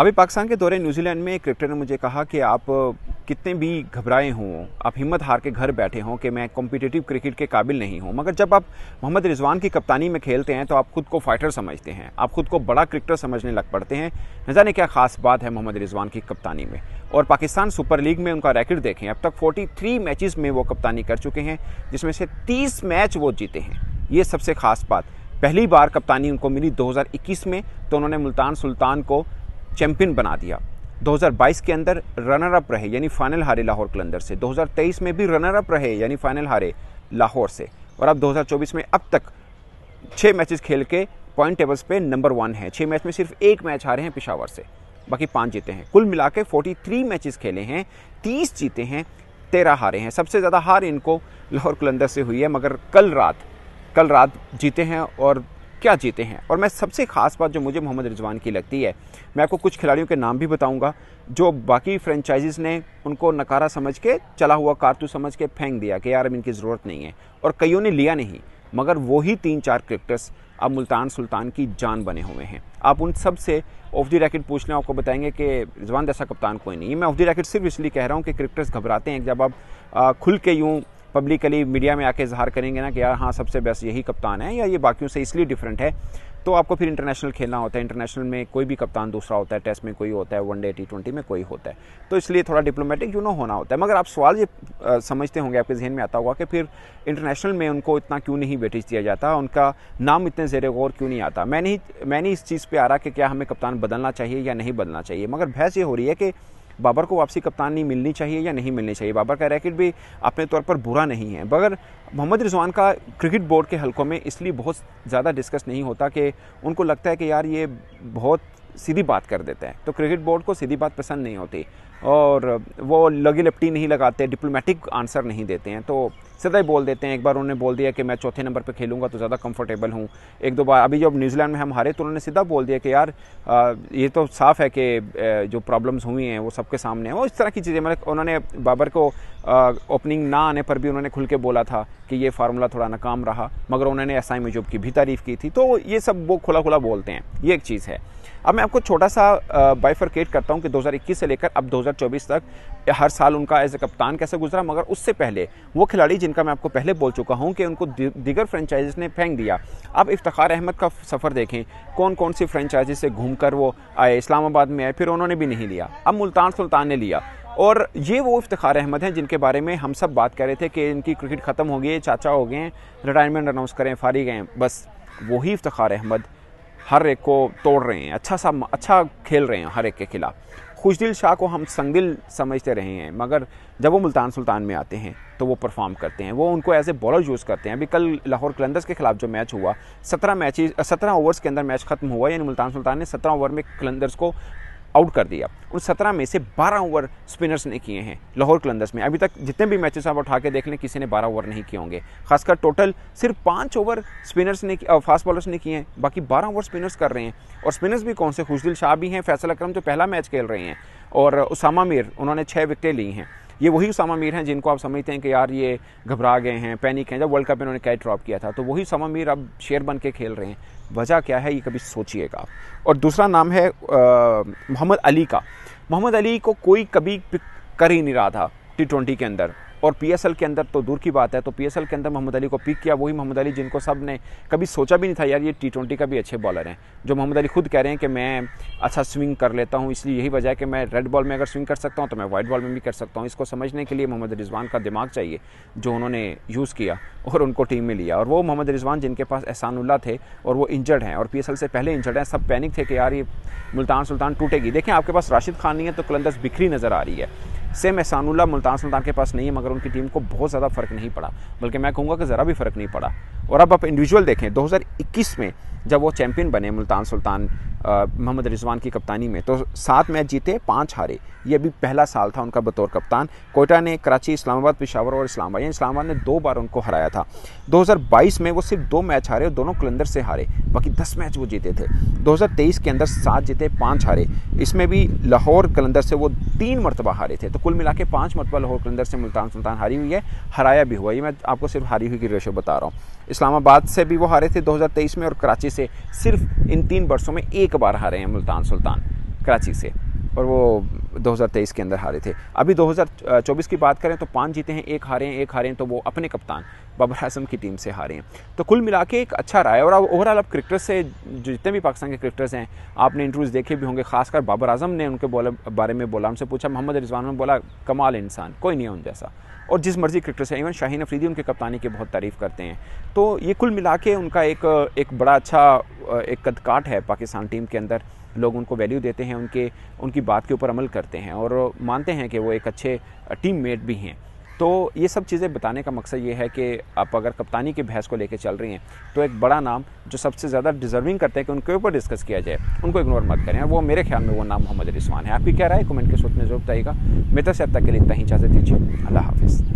अभी पाकिस्तान के दौरे न्यूजीलैंड में एक क्रिकेटर ने मुझे कहा कि आप कितने भी घबराए हों आप हिम्मत हार के घर बैठे हों कि मैं कॉम्पिटिटिव क्रिकेट के काबिल नहीं हूँ मगर जब आप मोहम्मद रिजवान की कप्तानी में खेलते हैं तो आप खुद को फाइटर समझते हैं आप खुद को बड़ा क्रिकेटर समझने लग पड़ते हैं न जाने क्या खास बात है मोहम्मद रिजवान की कप्तानी में और पाकिस्तान सुपर लीग में उनका रैकेट देखें अब तक थ्री मैचेस में वो कप्तानी कर चुके हैं जिसमें से तीस मैच वो जीते हैं ये सबसे खास बात पहली बार कप्तानी उनको मिली 2021 में तो उन्होंने मुल्तान सुल्तान को चैम्पियन बना दिया 2022 के अंदर रनर अप रहे यानी फाइनल हारे लाहौर कलंदर से 2023 में भी रनर अप रहे यानी फाइनल हारे लाहौर से और अब 2024 में अब तक छः मैचेस खेल के पॉइंट टेबल्स पे नंबर वन है छः मैच में सिर्फ एक मैच हारे हैं पिशावर से बाकी पाँच जीते हैं कुल मिला के फोर्टी खेले हैं तीस जीते हैं तेरह हारे हैं सबसे ज़्यादा हार इनको लाहौर कलंदर से हुई है मगर कल रात कल रात जीते हैं और क्या जीते हैं और मैं सबसे ख़ास बात जो मुझे मोहम्मद रिजवान की लगती है मैं आपको कुछ खिलाड़ियों के नाम भी बताऊंगा जो बाकी फ्रेंचाइजीज़ ने उनको नकारा समझ के चला हुआ कारतूस समझ के फेंक दिया कि यार अब इनकी ज़रूरत नहीं है और कईयों ने लिया नहीं मगर वही तीन चार क्रिकेटर्स अब मुल्तान सुल्तान की जान बने हुए हैं आप उन सब से ऑफ दी रैकेट पूछ लें आपको बताएंगे कि रिजवान जैसा कप्तान कोई नहीं मैं ऑफ दी रैकेट सिर्फ इसलिए कह रहा हूँ कि क्रिकेटर्स घबराते हैं जब आप खुल के यूँ पब्लिकली मीडिया में आके इजहार करेंगे ना कि यार हाँ सबसे बेस्ट यही कप्तान है या ये बाकियों से इसलिए डिफरेंट है तो आपको फिर इंटरनेशनल खेलना होता है इंटरनेशनल में कोई भी कप्तान दूसरा होता है टेस्ट में कोई होता है वनडे टी ट्वेंटी में कोई होता है तो इसलिए थोड़ा डिप्लोमेटिक यू नो होना होता है मगर आप सवाल ये समझते होंगे आपके जहन में आता होगा कि फिर इंटरनेशनल में उनको इतना क्यों नहीं वेटेज दिया जाता उनका नाम इतने ज़ेर गौर क्यों नहीं आता मैं नहीं मैं नहीं इस चीज़ पर आ रहा कि क्या हमें कप्तान बदलना चाहिए या नहीं बदलना चाहिए मगर बहस ये हो रही है कि बाबर को वापसी कप्तानी मिलनी चाहिए या नहीं मिलनी चाहिए बाबर का रैकेट भी अपने तौर पर बुरा नहीं है मगर मोहम्मद रिजवान का क्रिकेट बोर्ड के हलकों में इसलिए बहुत ज़्यादा डिस्कस नहीं होता कि उनको लगता है कि यार ये बहुत सीधी बात कर देता है तो क्रिकेट बोर्ड को सीधी बात पसंद नहीं होती और वो लगी लपटी नहीं लगाते डिप्लोमेटिक आंसर नहीं देते हैं तो सीधा ही बोल देते हैं एक बार उन्होंने बोल दिया कि मैं चौथे नंबर पर खेलूँगा तो ज़्यादा कंफर्टेबल हूँ एक दो बार अभी जब न्यूजीलैंड में हम हारे तो उन्होंने सीधा बोल दिया कि यार ये तो साफ़ है कि जो प्रॉब्लम्स हुई हैं वो सबके सामने हैं वो इस तरह की चीज़ें मतलब उन्होंने बाबर को ओपनिंग ना आने पर भी उन्होंने खुल के बोला था कि ये फार्मूला थोड़ा नाकाम रहा मगर उन्होंने एस आई मेजूब की भी तारीफ़ की थी तो ये सब वो खुला खुला बोलते हैं ये एक चीज़ है अब मैं आपको छोटा सा बाइफरकेट करता हूँ कि 2021 से लेकर अब 2024 तक हर साल उनका एज ए कप्तान कैसे गुजरा मगर उससे पहले वो खिलाड़ी जिनका मैं आपको पहले बोल चुका हूँ कि उनको दिगर फ्रेंचाइज ने फेंक दिया अब इफ्तार अहमद का सफ़र देखें कौन कौन सी फ्रेंचाइजी से घूम वो आए इस्लामाबाद में आए फिर उन्होंने भी नहीं लिया अब मुल्तान सुल्तान ने लिया और ये वो इफ्तार अहमद हैं जिनके बारे में हम सब बात कर रहे थे कि इनकी क्रिकेट ख़त्म हो गई है चाचा हो गए हैं रिटायरमेंट अनाउंस करें फारी हैं बस वही इफ्तार अहमद हर एक को तोड़ रहे हैं अच्छा सा अच्छा खेल रहे हैं हर एक के खिलाफ खुशदिल शाह को हम संगदिल समझते रहे हैं मगर जब वो मुल्तान सुल्तान में आते हैं तो वो परफॉर्म करते हैं वो उनको एज ए बॉलर यूज़ करते हैं अभी कल लाहौर कलंदर्स के खिलाफ जो मैच हुआ सत्रह मैच सत्रह ओवर्स के अंदर मैच खत्म हुआ यानी मुल्तान सुल्तान ने सत्रह ओवर में कलंदर्स को आउट कर दिया उन सत्रह में से बारह ओवर स्पिनर्स ने किए हैं लाहौर कलंदर्स में अभी तक जितने भी मैचेस आप उठा के देख लें किसी ने बारह ओवर नहीं किए होंगे खासकर टोटल सिर्फ पाँच ओवर स्पिनर्स ने फास्ट बॉलर्स ने किए हैं बाकी बारह ओवर स्पिनर्स कर रहे हैं और स्पिनर्स भी कौन से खुशदिल शाह भी हैं फैसल अक्रम जो तो पहला मैच खेल रहे हैं और उसामा मीर उन्होंने छः विकटें ली हैं ये वही उसामा मीर हैं जिनको आप समझते हैं कि यार ये घबरा गए हैं पैनिक हैं जब वर्ल्ड कप इन्होंने कैच ड्रॉप किया था तो वही उसामा मीर अब शेर बन के खेल रहे हैं वजह क्या है ये कभी सोचिएगा और दूसरा नाम है मोहम्मद अली का मोहम्मद अली को कोई कभी कर ही नहीं रहा था टी ट्वेंटी के अंदर और एल के अंदर तो दूर की बात है तो एल के अंदर मोहम्मद अली को पिक किया वही मोहम्मद अली जिनको सब ने कभी सोचा भी नहीं था यार ये टी ट्वेंटी का भी अच्छे बॉलर हैं जो मोहम्मद अली खुद कह रहे हैं कि मैं अच्छा स्विंग कर लेता हूँ इसलिए यही वजह है कि मैं रेड बॉल में अगर स्विंग कर सकता हूँ तो मैं वाइट बॉल में भी कर सकता हूँ इसको समझने के लिए मोहम्मद रिजवान का दिमाग चाहिए जो उन्होंने यूज़ किया और उनको टीम में लिया और वो मोहम्मद रिजवान जिनके पास एहसानुल्ला थे और वो इंजर्ड हैं और पी से पहले इंजर्ड हैं सब पैनिक थे कि यार ये मुल्तान सुल्तान टूटेगी देखें आपके पास राशिद खान नहीं है तो कलंदस बिखरी नज़र आ रही है सेम एहसानुल्ला मुल्तान सुल्तान के पास नहीं है मगर उनकी टीम को बहुत ज़्यादा फ़र्क नहीं पड़ा बल्कि मैं कहूँगा कि ज़रा भी फ़र्क नहीं पड़ा और अब आप इंडिविजुअल देखें 2021 में जब वो चैम्पियन बने मुल्तान सुल्तान मोहम्मद रिजवान की कप्तानी में तो सात मैच जीते पाँच हारे ये भी पहला साल था उनका बतौर कप्तान कोयटा ने कराची इस्लामाबाद पिशावर और इस्लामाबाद यानी इस्लामाबाद ने दो बार उनको हराया था 2022 में वो सिर्फ दो मैच हारे और दोनों कलंदर से हारे बाकी दस मैच वो जीते थे 2023 के अंदर सात जीते पाँच हारे इसमें भी लाहौर कलंदर से वो तीन मरतबा हारे थे तो कुल मिला के पाँच मतबल लाहौर से मुल्तान सुल्तान हारी हुई है हराया भी हुआ ये मैं आपको सिर्फ हारी हुई की रेशो बता रहा हूँ इस्लामाबाद से भी वो हारे थे 2023 में और कराची से सिर्फ इन तीन बरसों में एक बार हारे हैं मुल्तान सुल्तान कराची से और वो 2023 के अंदर हारे थे अभी 2024 की बात करें तो पाँच जीते हैं एक हारे हैं एक हारे हैं तो वो अपने कप्तान बाबर आजम की टीम से हारे हैं तो कुल मिला के एक अच्छा रहा है और ओवरऑल अब क्रिकेटर्स से जितने भी पाकिस्तान के क्रिकेटर्स हैं आपने इंटरव्यूज़ देखे भी होंगे खासकर बाबर आजम ने उनके बोला बारे में बोला उनसे पूछा मोहम्मद रिजवान ने बोला कमाल इंसान कोई नहीं है उन जैसा और जिस मर्ज़ी क्रिकेटर्स हैं इवन शाहीन अफरीदी उनके कप्तानी की बहुत तारीफ़ करते हैं तो ये कुल मिला के उनका एक एक बड़ा अच्छा एक कदकाट है पाकिस्तान टीम के अंदर लोग उनको वैल्यू देते हैं उनके उनकी बात के ऊपर अमल करते हैं करते हैं और मानते हैं कि वो एक अच्छे टीम मेट भी हैं तो ये सब चीज़ें बताने का मकसद ये है कि आप अगर कप्तानी की बहस को लेकर चल रही हैं तो एक बड़ा नाम जो सबसे ज़्यादा डिजर्विंग करते हैं कि उनके ऊपर डिस्कस किया जाए उनको इग्नोर मत करें वो मेरे ख्याल में वो नाम मोहम्मद रिस्वान है आपकी क्या राय कमेंट के सूट में जरूर बताइएगा मेरे से अब तक के लिए इतना ही इजाज़त दीजिए अल्लाह हाफिज़